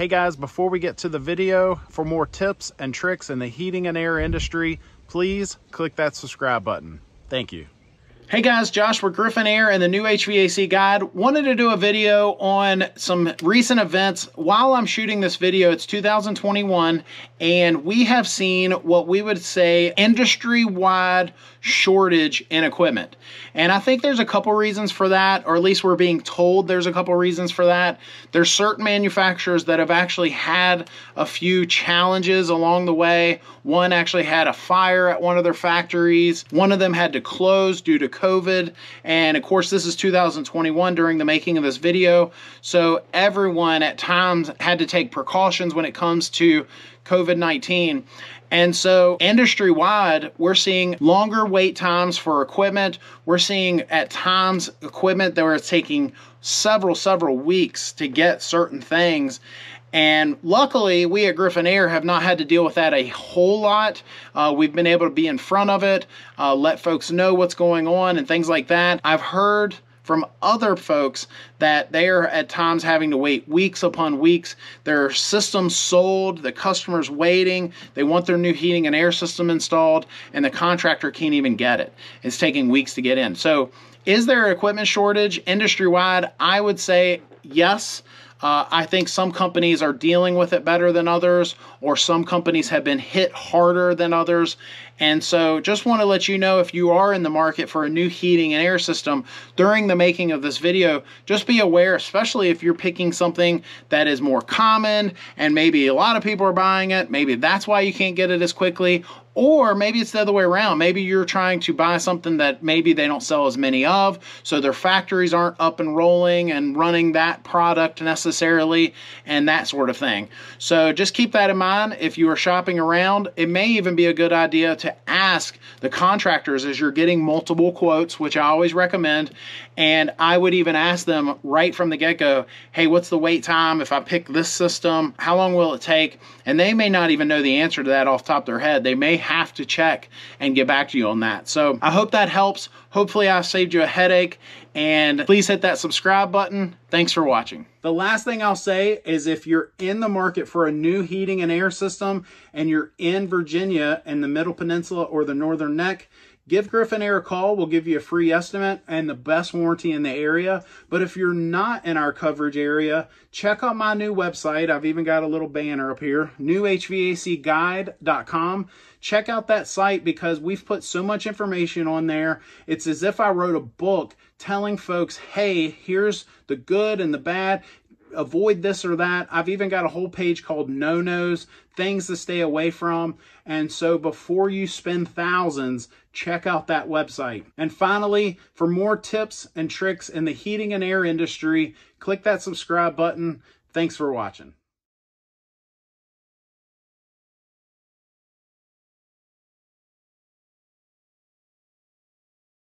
Hey guys, before we get to the video, for more tips and tricks in the heating and air industry, please click that subscribe button. Thank you. Hey guys, Josh, we're Griffin Air and the new HVAC guide. Wanted to do a video on some recent events. While I'm shooting this video, it's 2021, and we have seen what we would say industry-wide shortage in equipment. And I think there's a couple reasons for that, or at least we're being told there's a couple reasons for that. There's certain manufacturers that have actually had a few challenges along the way. One actually had a fire at one of their factories. One of them had to close due to COVID. And of course, this is 2021 during the making of this video. So everyone at times had to take precautions when it comes to COVID 19. And so, industry wide, we're seeing longer wait times for equipment. We're seeing at times equipment that were taking several, several weeks to get certain things. And luckily, we at Griffin Air have not had to deal with that a whole lot. Uh, we've been able to be in front of it, uh, let folks know what's going on and things like that. I've heard from other folks that they are at times having to wait weeks upon weeks. Their system sold, the customer's waiting, they want their new heating and air system installed, and the contractor can't even get it. It's taking weeks to get in. So, is there equipment shortage industry wide? I would say yes. Uh, I think some companies are dealing with it better than others, or some companies have been hit harder than others. And so, just want to let you know if you are in the market for a new heating and air system during the making of this video, just be aware, especially if you're picking something that is more common and maybe a lot of people are buying it, maybe that's why you can't get it as quickly, or maybe it's the other way around. Maybe you're trying to buy something that maybe they don't sell as many of, so their factories aren't up and rolling and running that product necessarily and that sort of thing. So just keep that in mind if you are shopping around. It may even be a good idea to ask the contractors as you're getting multiple quotes, which I always recommend. And I would even ask them right from the get go, hey, what's the wait time? If I pick this system, how long will it take? And they may not even know the answer to that off top of their head. They may have to check and get back to you on that. So I hope that helps. Hopefully I saved you a headache and please hit that subscribe button. Thanks for watching. The last thing I'll say is if you're in the market for a new heating and air system and you're in Virginia and the Middle Peninsula or the Northern Neck, Give Griffin Air a call. We'll give you a free estimate and the best warranty in the area. But if you're not in our coverage area, check out my new website. I've even got a little banner up here, newhvacguide.com. Check out that site because we've put so much information on there. It's as if I wrote a book telling folks, hey, here's the good and the bad avoid this or that. I've even got a whole page called no nos, things to stay away from. And so before you spend thousands, check out that website. And finally, for more tips and tricks in the heating and air industry, click that subscribe button. Thanks for watching.